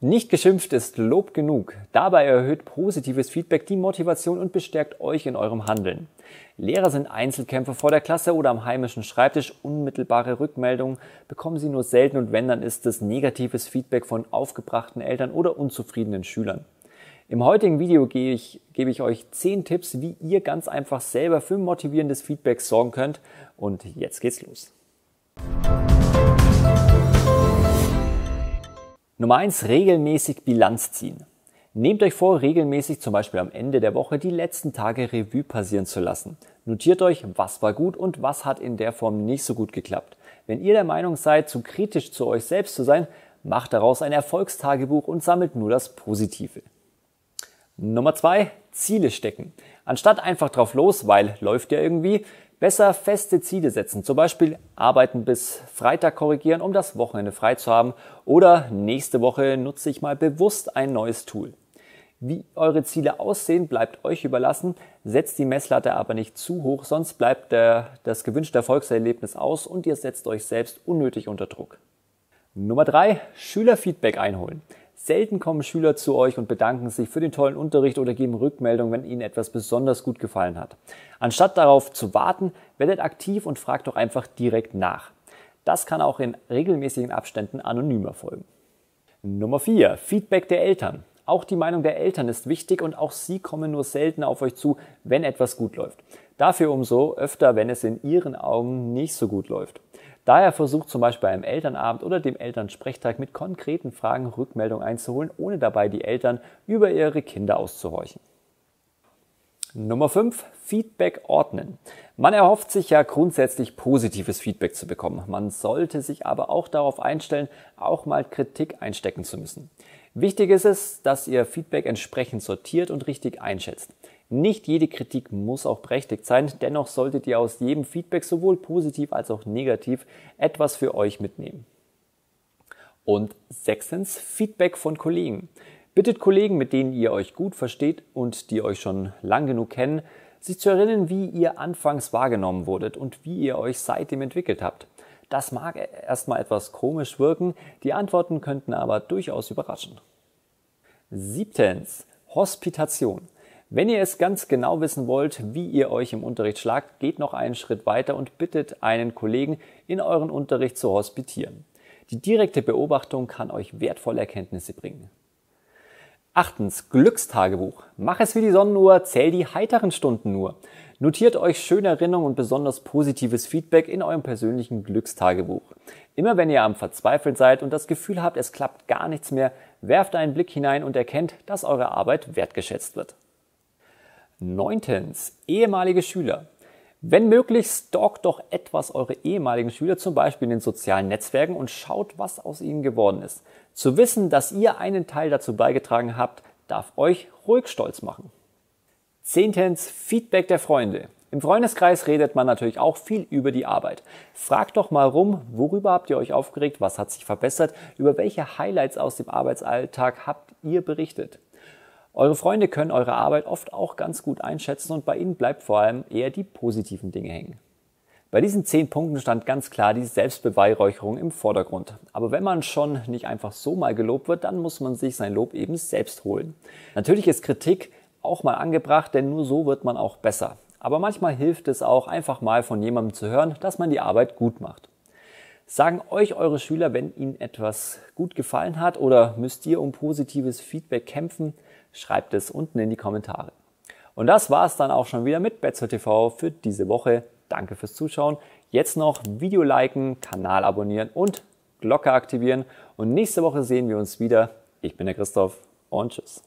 Nicht geschimpft ist Lob genug. Dabei erhöht positives Feedback die Motivation und bestärkt euch in eurem Handeln. Lehrer sind Einzelkämpfer vor der Klasse oder am heimischen Schreibtisch. Unmittelbare Rückmeldungen bekommen sie nur selten und wenn, dann ist es negatives Feedback von aufgebrachten Eltern oder unzufriedenen Schülern. Im heutigen Video gebe ich, gebe ich euch 10 Tipps, wie ihr ganz einfach selber für motivierendes Feedback sorgen könnt. Und jetzt geht's los. Nummer eins: regelmäßig Bilanz ziehen. Nehmt euch vor, regelmäßig zum Beispiel am Ende der Woche die letzten Tage Revue passieren zu lassen. Notiert euch, was war gut und was hat in der Form nicht so gut geklappt. Wenn ihr der Meinung seid, zu kritisch zu euch selbst zu sein, macht daraus ein Erfolgstagebuch und sammelt nur das Positive. Nummer zwei: Ziele stecken. Anstatt einfach drauf los, weil läuft ja irgendwie, Besser feste Ziele setzen, zum Beispiel arbeiten bis Freitag korrigieren, um das Wochenende frei zu haben oder nächste Woche nutze ich mal bewusst ein neues Tool. Wie eure Ziele aussehen, bleibt euch überlassen, setzt die Messlatte aber nicht zu hoch, sonst bleibt der, das gewünschte Erfolgserlebnis aus und ihr setzt euch selbst unnötig unter Druck. Nummer drei: Schülerfeedback einholen. Selten kommen Schüler zu euch und bedanken sich für den tollen Unterricht oder geben Rückmeldung, wenn ihnen etwas besonders gut gefallen hat. Anstatt darauf zu warten, werdet aktiv und fragt doch einfach direkt nach. Das kann auch in regelmäßigen Abständen anonym erfolgen. Nummer 4. Feedback der Eltern. Auch die Meinung der Eltern ist wichtig und auch sie kommen nur selten auf euch zu, wenn etwas gut läuft. Dafür umso öfter, wenn es in ihren Augen nicht so gut läuft. Daher versucht zum Beispiel beim Elternabend oder dem Elternsprechtag mit konkreten Fragen Rückmeldung einzuholen, ohne dabei die Eltern über ihre Kinder auszuhorchen. Nummer 5. Feedback ordnen. Man erhofft sich ja grundsätzlich positives Feedback zu bekommen. Man sollte sich aber auch darauf einstellen, auch mal Kritik einstecken zu müssen. Wichtig ist es, dass ihr Feedback entsprechend sortiert und richtig einschätzt. Nicht jede Kritik muss auch berechtigt sein, dennoch solltet ihr aus jedem Feedback sowohl positiv als auch negativ etwas für euch mitnehmen. Und sechstens, Feedback von Kollegen. Bittet Kollegen, mit denen ihr euch gut versteht und die euch schon lang genug kennen, sich zu erinnern, wie ihr anfangs wahrgenommen wurdet und wie ihr euch seitdem entwickelt habt. Das mag erstmal etwas komisch wirken, die Antworten könnten aber durchaus überraschen. Siebtens. Hospitation. Wenn ihr es ganz genau wissen wollt, wie ihr euch im Unterricht schlagt, geht noch einen Schritt weiter und bittet einen Kollegen, in euren Unterricht zu hospitieren. Die direkte Beobachtung kann euch wertvolle Erkenntnisse bringen. Achtens, Glückstagebuch. Mach es wie die Sonnenuhr, zähl die heiteren Stunden nur. Notiert euch schöne Erinnerungen und besonders positives Feedback in eurem persönlichen Glückstagebuch. Immer wenn ihr am Verzweifelt seid und das Gefühl habt, es klappt gar nichts mehr, werft einen Blick hinein und erkennt, dass eure Arbeit wertgeschätzt wird. Neuntens, ehemalige Schüler. Wenn möglich, stalkt doch etwas eure ehemaligen Schüler, zum Beispiel in den sozialen Netzwerken und schaut, was aus ihnen geworden ist. Zu wissen, dass ihr einen Teil dazu beigetragen habt, darf euch ruhig stolz machen. Zehntens, Feedback der Freunde. Im Freundeskreis redet man natürlich auch viel über die Arbeit. Fragt doch mal rum, worüber habt ihr euch aufgeregt, was hat sich verbessert, über welche Highlights aus dem Arbeitsalltag habt ihr berichtet. Eure Freunde können eure Arbeit oft auch ganz gut einschätzen und bei ihnen bleibt vor allem eher die positiven Dinge hängen. Bei diesen zehn Punkten stand ganz klar die Selbstbeweihräucherung im Vordergrund. Aber wenn man schon nicht einfach so mal gelobt wird, dann muss man sich sein Lob eben selbst holen. Natürlich ist Kritik auch mal angebracht, denn nur so wird man auch besser. Aber manchmal hilft es auch, einfach mal von jemandem zu hören, dass man die Arbeit gut macht. Sagen euch eure Schüler, wenn ihnen etwas gut gefallen hat oder müsst ihr um positives Feedback kämpfen? Schreibt es unten in die Kommentare. Und das war es dann auch schon wieder mit Betzer TV für diese Woche. Danke fürs Zuschauen. Jetzt noch Video liken, Kanal abonnieren und Glocke aktivieren. Und nächste Woche sehen wir uns wieder. Ich bin der Christoph und tschüss.